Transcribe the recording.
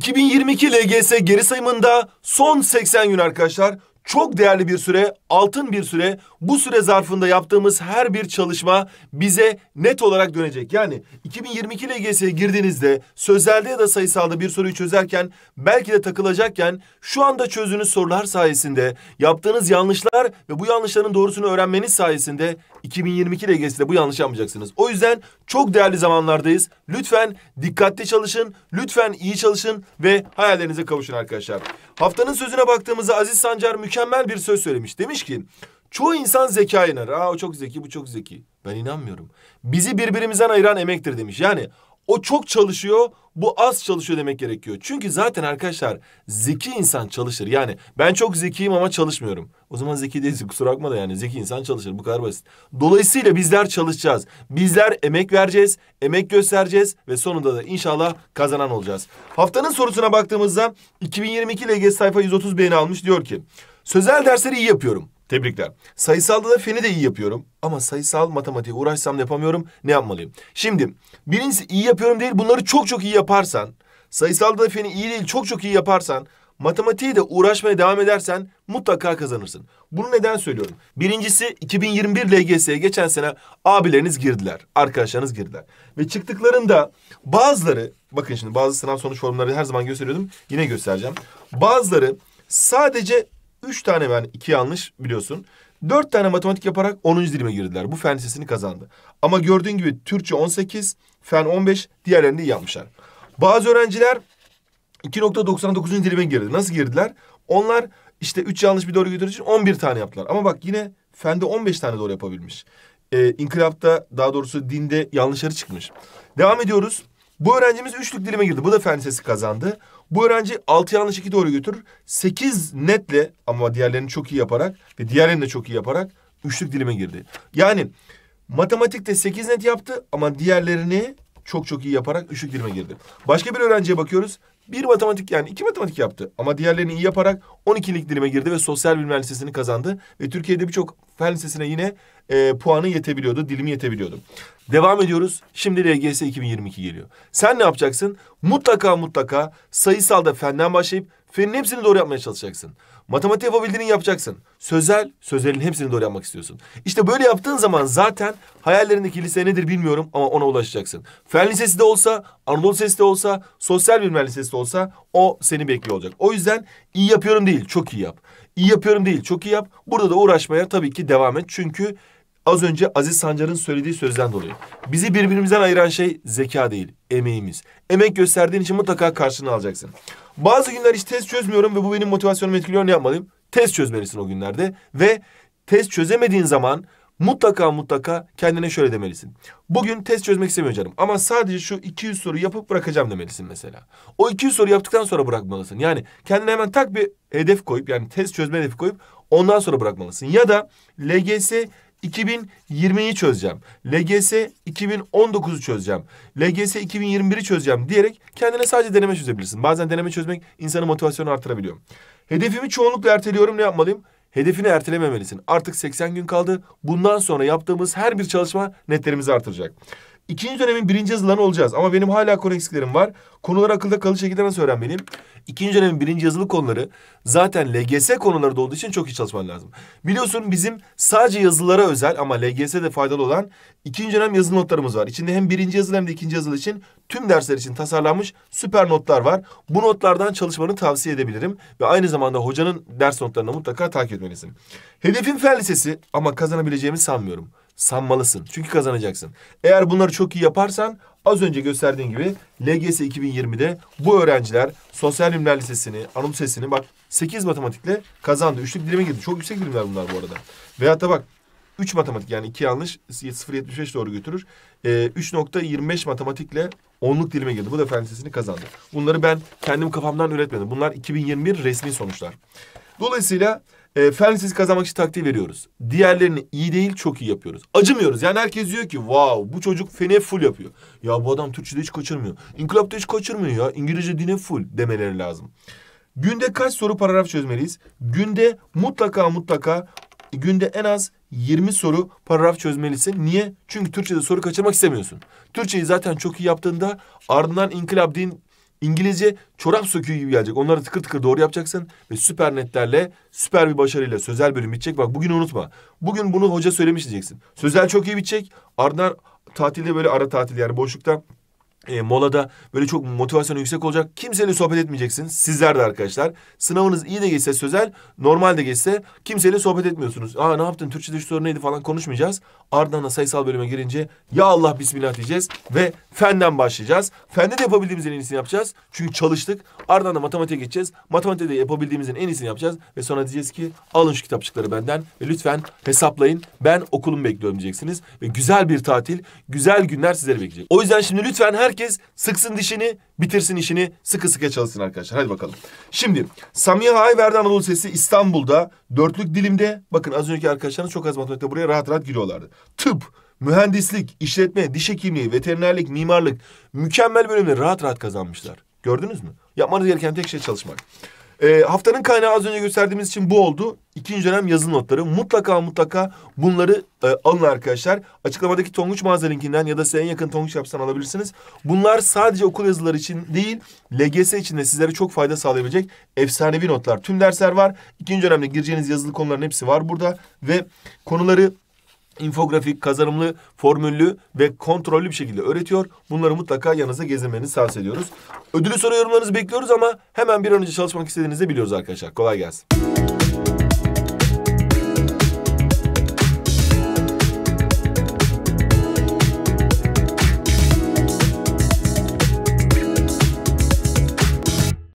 2022 LGS geri sayımında son 80 gün arkadaşlar. Çok değerli bir süre altın bir süre bu süre zarfında yaptığımız her bir çalışma bize net olarak dönecek. Yani 2022 LGS'ye girdiğinizde sözelde ya da sayısalda bir soruyu çözerken belki de takılacakken şu anda çözdüğünüz sorular sayesinde yaptığınız yanlışlar ve bu yanlışların doğrusunu öğrenmeniz sayesinde 2022 LGS'de bu yanlış yapmayacaksınız. O yüzden çok değerli zamanlardayız. Lütfen dikkatli çalışın, lütfen iyi çalışın ve hayallerinize kavuşun arkadaşlar. Haftanın sözüne baktığımızda Aziz Sancar mükemmel bir söz söylemiş. Demiş demiş ki çoğu insan zeka iner. Aa o çok zeki bu çok zeki. Ben inanmıyorum. Bizi birbirimizden ayıran emektir demiş. Yani o çok çalışıyor, bu az çalışıyor demek gerekiyor. Çünkü zaten arkadaşlar zeki insan çalışır. Yani ben çok zekiyim ama çalışmıyorum. O zaman zeki değilsin kusura bakma da yani zeki insan çalışır bu kadar basit. Dolayısıyla bizler çalışacağız. Bizler emek vereceğiz, emek göstereceğiz ve sonunda da inşallah kazanan olacağız. Haftanın sorusuna baktığımızda 2022 LGS sayfa 130 beğeni almış diyor ki... Sözel dersleri iyi yapıyorum. Tebrikler. Sayısalda da feni de iyi yapıyorum. Ama sayısal matematiğe uğraşsam da yapamıyorum. Ne yapmalıyım? Şimdi birincisi iyi yapıyorum değil bunları çok çok iyi yaparsan. Sayısalda da feni iyi değil çok çok iyi yaparsan. Matematiğe de uğraşmaya devam edersen mutlaka kazanırsın. Bunu neden söylüyorum? Birincisi 2021 LGS'ye geçen sene abileriniz girdiler. Arkadaşlarınız girdiler. Ve çıktıklarında bazıları... Bakın şimdi bazı sınav sonuç formları her zaman gösteriyordum. Yine göstereceğim. Bazıları sadece Üç tane ben iki yanlış biliyorsun. Dört tane matematik yaparak 10. dilime girdiler. Bu fen lisesini kazandı. Ama gördüğün gibi Türkçe 18, fen 15, diğerlerini iyi yapmışlar. Bazı öğrenciler 2.99. dilime girdi. Nasıl girdiler? Onlar işte üç yanlış bir doğru götürdüğü için 11 tane yaptılar. Ama bak yine fende 15 tane doğru yapabilmiş. Ee, inkılapta daha doğrusu dinde yanlışları çıkmış. Devam ediyoruz. Bu öğrencimiz üçlük dilime girdi. Bu da fen lisesi kazandı. Bu öğrenci altı yanlış iki doğru götürür. Sekiz netle ama diğerlerini çok iyi yaparak ve diğerlerini de çok iyi yaparak üçlük dilime girdi. Yani matematikte sekiz net yaptı ama diğerlerini çok çok iyi yaparak üçlük dilime girdi. Başka bir öğrenciye bakıyoruz. Bir matematik yani iki matematik yaptı. Ama diğerlerini iyi yaparak 12'lik dilime girdi ve sosyal bilimler lisesini kazandı. Ve Türkiye'de birçok fen lisesine yine e, puanı yetebiliyordu, dilimi yetebiliyordu. Devam ediyoruz. Şimdi LGS 2022 geliyor. Sen ne yapacaksın? Mutlaka mutlaka sayısalda fenden başlayıp Fenin hepsini doğru yapmaya çalışacaksın. Matematik yapabildiğini yapacaksın. Sözel, sözelin hepsini doğru yapmak istiyorsun. İşte böyle yaptığın zaman zaten hayallerindeki lise nedir bilmiyorum ama ona ulaşacaksın. Fen lisesi de olsa, Anadolu lisesi de olsa, sosyal bilimler lisesi de olsa o seni bekliyor olacak. O yüzden iyi yapıyorum değil, çok iyi yap. İyi yapıyorum değil, çok iyi yap. Burada da uğraşmaya tabii ki devam et. Çünkü Az önce Aziz Sancar'ın söylediği sözden dolayı. Bizi birbirimizden ayıran şey zeka değil, emeğimiz. Emek gösterdiğin için mutlaka karşılığını alacaksın. Bazı günler hiç test çözmüyorum ve bu benim motivasyonumu etkiliyor ne yapmalıyım? Test çözmelisin o günlerde ve test çözemediğin zaman mutlaka mutlaka kendine şöyle demelisin. Bugün test çözmek istemiyorum canım ama sadece şu 200 soru yapıp bırakacağım demelisin mesela. O 200 soru yaptıktan sonra bırakmalısın. Yani kendine hemen tak bir hedef koyup yani test çözme hedefi koyup ondan sonra bırakmalısın. Ya da LGS 2020'yi çözeceğim. LGS 2019'u çözeceğim. LGS 2021'i çözeceğim diyerek kendine sadece deneme çözebilirsin. Bazen deneme çözmek insanın motivasyonu artırabiliyor. Hedefimi çoğunlukla erteliyorum ne yapmalıyım? Hedefini ertelememelisin. Artık 80 gün kaldı. Bundan sonra yaptığımız her bir çalışma netlerimizi artıracak. İkinci dönemin birinci yazılarını olacağız. Ama benim hala konu eksiklerim var. Konular akılda kalıcı şekilde nasıl öğrenmeliyim? İkinci dönemin birinci yazılı konuları zaten LGS konuları da olduğu için çok iyi çalışman lazım. Biliyorsun bizim sadece yazılara özel ama LGS'de faydalı olan ikinci dönem yazılı notlarımız var. İçinde hem birinci yazılı hem de ikinci yazılı için tüm dersler için tasarlanmış süper notlar var. Bu notlardan çalışmanı tavsiye edebilirim. Ve aynı zamanda hocanın ders notlarını mutlaka takip etmelisin. Hedefim fen lisesi ama kazanabileceğimi sanmıyorum sanmalısın. Çünkü kazanacaksın. Eğer bunları çok iyi yaparsan az önce gösterdiğim gibi LGS 2020'de bu öğrenciler Sosyal Bilimler Lisesi'ni, Anadolu Lisesi'ni bak 8 matematikle kazandı. Üçlük dilime girdi. Çok yüksek dilimler bunlar bu arada. Veyahut da bak 3 matematik yani 2 yanlış 0.75 doğru götürür. E, ee, 3.25 matematikle onluk dilime girdi. Bu da fen lisesini kazandı. Bunları ben kendim kafamdan üretmedim. Bunlar 2021 resmi sonuçlar. Dolayısıyla e, fen lisesi kazanmak için taktiği veriyoruz. Diğerlerini iyi değil çok iyi yapıyoruz. Acımıyoruz. Yani herkes diyor ki wow bu çocuk fene full yapıyor. Ya bu adam Türkçe'de hiç kaçırmıyor. İnkılapta hiç kaçırmıyor ya. İngilizce dine full demeleri lazım. Günde kaç soru paragraf çözmeliyiz? Günde mutlaka mutlaka günde en az 20 soru paragraf çözmelisin. Niye? Çünkü Türkçe'de soru kaçırmak istemiyorsun. Türkçeyi zaten çok iyi yaptığında ardından inkılap, din, İngilizce çorap söküğü gibi gelecek. Onları tıkır tıkır doğru yapacaksın ve süper netlerle süper bir başarıyla sözel bölüm bitecek. Bak bugün unutma. Bugün bunu hoca söylemiş diyeceksin. Sözel çok iyi bitecek. Ardından tatilde böyle ara tatil yani boşlukta e, molada böyle çok motivasyon yüksek olacak. Kimseyle sohbet etmeyeceksin. Sizler de arkadaşlar. Sınavınız iyi de geçse sözel, normal de geçse kimseyle sohbet etmiyorsunuz. Aa ne yaptın? Türkçede şu soru neydi falan konuşmayacağız. Ardından da sayısal bölüme girince ya Allah bismillah diyeceğiz ve fenden başlayacağız. Fende de yapabildiğimizin en iyisini yapacağız. Çünkü çalıştık. Ardından da matematiğe geçeceğiz. Matematikte de yapabildiğimizin en iyisini yapacağız ve sonra diyeceğiz ki alın şu kitapçıkları benden ve lütfen hesaplayın. Ben okulumu bekliyorum diyeceksiniz ve güzel bir tatil, güzel günler sizleri bekleyecek. O yüzden şimdi lütfen her herkes sıksın dişini, bitirsin işini, sıkı sıkı çalışsın arkadaşlar. Hadi bakalım. Şimdi Samiha Ayverdi Anadolu Sesi İstanbul'da dörtlük dilimde bakın az önceki arkadaşlarınız çok az matematikte buraya rahat rahat giriyorlardı. Tıp, mühendislik, işletme, diş hekimliği, veterinerlik, mimarlık mükemmel bölümleri rahat rahat kazanmışlar. Gördünüz mü? Yapmanız gereken tek şey çalışmak. E, haftanın kaynağı az önce gösterdiğimiz için bu oldu. İkinci dönem yazılı notları. Mutlaka mutlaka bunları e, alın arkadaşlar. Açıklamadaki Tonguç mağaza linkinden ya da size en yakın Tonguç yapsan alabilirsiniz. Bunlar sadece okul yazıları için değil, LGS için de sizlere çok fayda sağlayabilecek efsanevi notlar. Tüm dersler var. İkinci dönemde gireceğiniz yazılı konuların hepsi var burada. Ve konuları infografik, kazanımlı, formüllü ve kontrollü bir şekilde öğretiyor. Bunları mutlaka yanınıza gezinmenizi tavsiye ediyoruz. Ödülü soru yorumlarınızı bekliyoruz ama hemen bir an önce çalışmak istediğinizi biliyoruz arkadaşlar. Kolay gelsin.